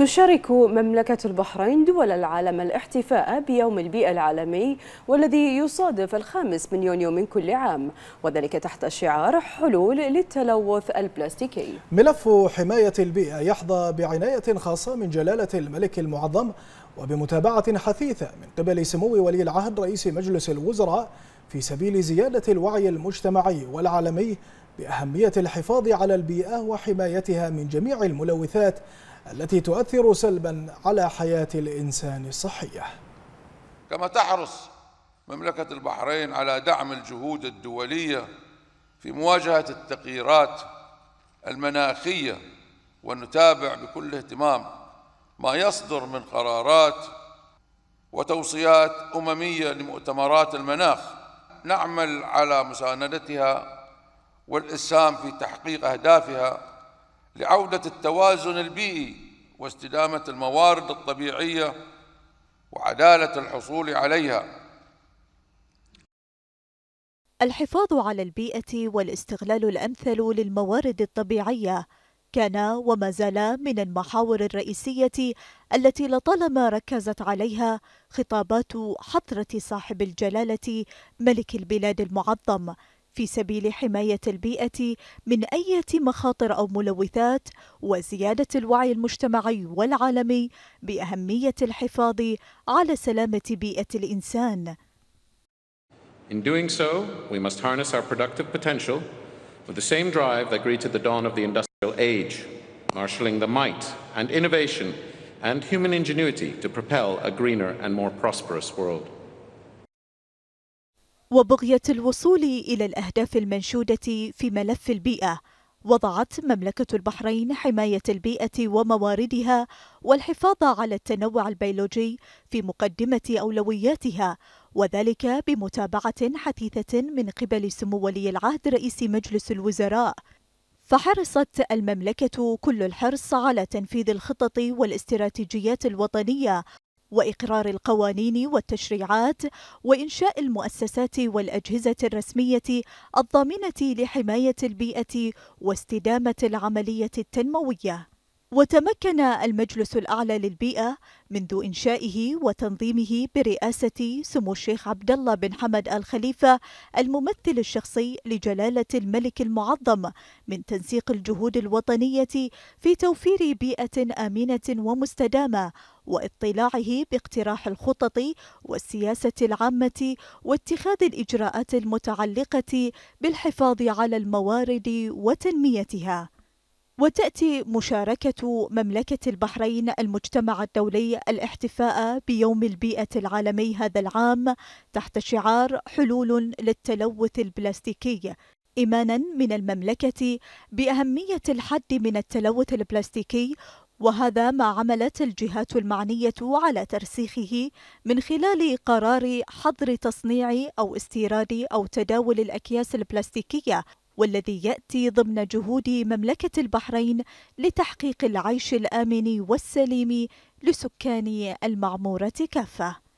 تشارك مملكة البحرين دول العالم الاحتفاء بيوم البيئة العالمي والذي يصادف الخامس من يونيو من كل عام وذلك تحت شعار حلول للتلوث البلاستيكي ملف حماية البيئة يحظى بعناية خاصة من جلالة الملك المعظم وبمتابعة حثيثة من قبل سمو ولي العهد رئيس مجلس الوزراء في سبيل زيادة الوعي المجتمعي والعالمي بأهمية الحفاظ على البيئة وحمايتها من جميع الملوثات التي تؤثر سلبا على حياة الإنسان الصحية كما تحرص مملكة البحرين على دعم الجهود الدولية في مواجهة التغييرات المناخية ونتابع بكل اهتمام ما يصدر من قرارات وتوصيات أممية لمؤتمرات المناخ نعمل على مساندتها والإسهام في تحقيق أهدافها لعودة التوازن البيئي واستدامة الموارد الطبيعية وعدالة الحصول عليها الحفاظ على البيئة والاستغلال الأمثل للموارد الطبيعية كان وما زال من المحاور الرئيسية التي لطالما ركزت عليها خطابات حضرة صاحب الجلالة ملك البلاد المعظم في سبيل حماية البيئة من أي مخاطر أو ملوثات وزيادة الوعي المجتمعي والعالمي بأهمية الحفاظ على سلامة بيئة الإنسان. In doing so, we must harness our productive potential with the same drive that greeted the dawn of the industrial age, marshalling the might and innovation and human ingenuity to propel a greener and more prosperous world. وبغية الوصول إلى الأهداف المنشودة في ملف البيئة وضعت مملكة البحرين حماية البيئة ومواردها والحفاظ على التنوع البيولوجي في مقدمة أولوياتها وذلك بمتابعة حثيثة من قبل سمو ولي العهد رئيس مجلس الوزراء فحرصت المملكة كل الحرص على تنفيذ الخطط والاستراتيجيات الوطنية واقرار القوانين والتشريعات وانشاء المؤسسات والاجهزه الرسميه الضامنه لحمايه البيئه واستدامه العمليه التنمويه وتمكن المجلس الاعلى للبيئه منذ انشائه وتنظيمه برئاسه سمو الشيخ عبد الله بن حمد ال خليفه الممثل الشخصي لجلاله الملك المعظم من تنسيق الجهود الوطنيه في توفير بيئه امنه ومستدامه واطلاعه باقتراح الخطط والسياسة العامة واتخاذ الإجراءات المتعلقة بالحفاظ على الموارد وتنميتها وتأتي مشاركة مملكة البحرين المجتمع الدولي الاحتفاء بيوم البيئة العالمي هذا العام تحت شعار حلول للتلوث البلاستيكي إيمانا من المملكة بأهمية الحد من التلوث البلاستيكي وهذا ما عملت الجهات المعنية على ترسيخه من خلال قرار حظر تصنيع أو استيراد أو تداول الأكياس البلاستيكية والذي ياتي ضمن جهود مملكه البحرين لتحقيق العيش الامن والسليم لسكان المعموره كافه